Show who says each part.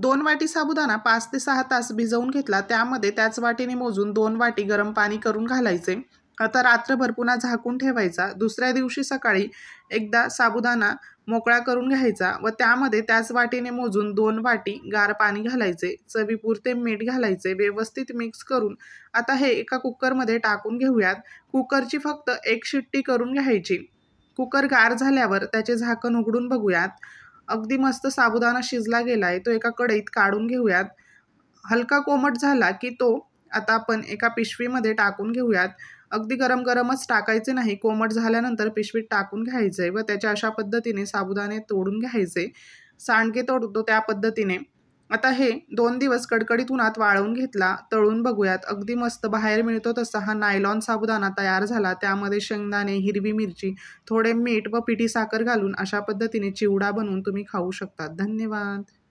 Speaker 1: दोन वाटी साबुदाणा पाच ते सहा तास भिजवून घेतला त्यामध्ये त्याच वाटीने मोजून दोन वाटी गरम पाणी करून घालायचे आता रात्रभर पुन्हा झाकून ठेवायचा दुसऱ्या दिवशी सकाळी एकदा साबुदाणा मोकळा करून घ्यायचा व त्यामध्ये त्याच वाटीने मोजून दोन वाटी गार पाणी घालायचे चवीपुरते मीठ घालायचे व्यवस्थित मिक्स करून आता हे एका कुकरमध्ये टाकून घेऊयात कुकरची फक्त एक शिट्टी करून घ्यायची कुकर गार झाल्यावर त्याचे झाकण उघडून बघूयात अगदी मस्त साबुदाणा शिजला गेला आहे तो एका कढईत काढून घेऊयात हलका कोमट झाला की तो आता आपण एका पिशवीमध्ये टाकून घेऊयात अगदी गरम गरमच टाकायचे नाही कोमट झाल्यानंतर पिशवीत टाकून घ्यायचे व त्याच्या अशा पद्धतीने साबुदाणे तोडून घ्यायचे सांडगे तोडतो त्या पद्धतीने आता हे दोन दिवस कडकडीत उन्हात वाळवून घेतला तळून बघूयात अगदी मस्त बाहेर मिळतो तसा हा नायलॉन साबुदाणा तयार झाला त्यामध्ये शेंगदाणे हिरवी मिरची थोडे मीठ व पिठी साखर घालून अशा पद्धतीने चिवडा बनवून तुम्ही खाऊ शकता धन्यवाद